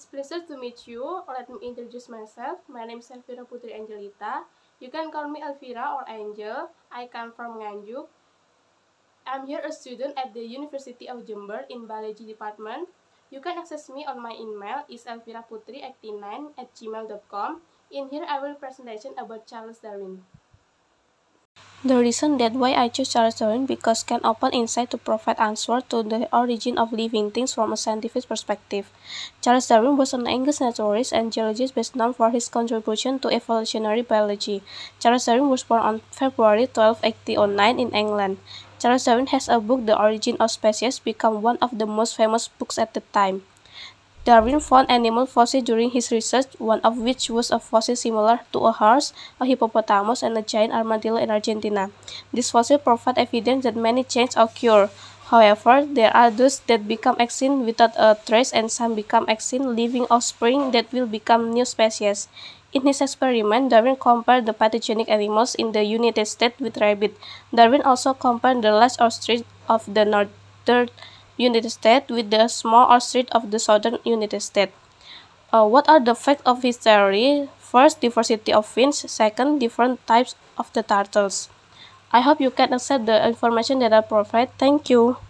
It's pleasure to meet you. Let me introduce myself. My name is Elvira Putri Angelita. You can call me Elvira or Angel. I come from Nganjuk. I'm here a student at the University of Jember in Biology Department. You can access me on my email is elviraputri89 at gmail.com. In here, I will presentation about Charles Darwin. The reason that why I chose Charleston because can open insight to provide answer to the origin of living things from a scientific perspective. Charles Darwin was an English naturalist and geologist best known for his contribution to evolutionary biology. Charles Darwin was born on February 12, 1809 in England. Charles Darwin has a book The Origin of Species become one of the most famous books at the time. Darwin found animal fossils during his research, one of which was a fossil similar to a horse, a hippopotamus, and a giant armadillo in Argentina. This fossil provide evidence that many changes occur. However, there are those that become extinct without a trace and some become extinct leaving offspring that will become new species. In his experiment, Darwin compared the pathogenic animals in the United States with rabbit. Darwin also compared the large ostrich of the northern United States with the small street of the southern United States. Uh, what are the facts of his theory? First, diversity of fins. Second, different types of the turtles. I hope you can accept the information that I provide. Thank you.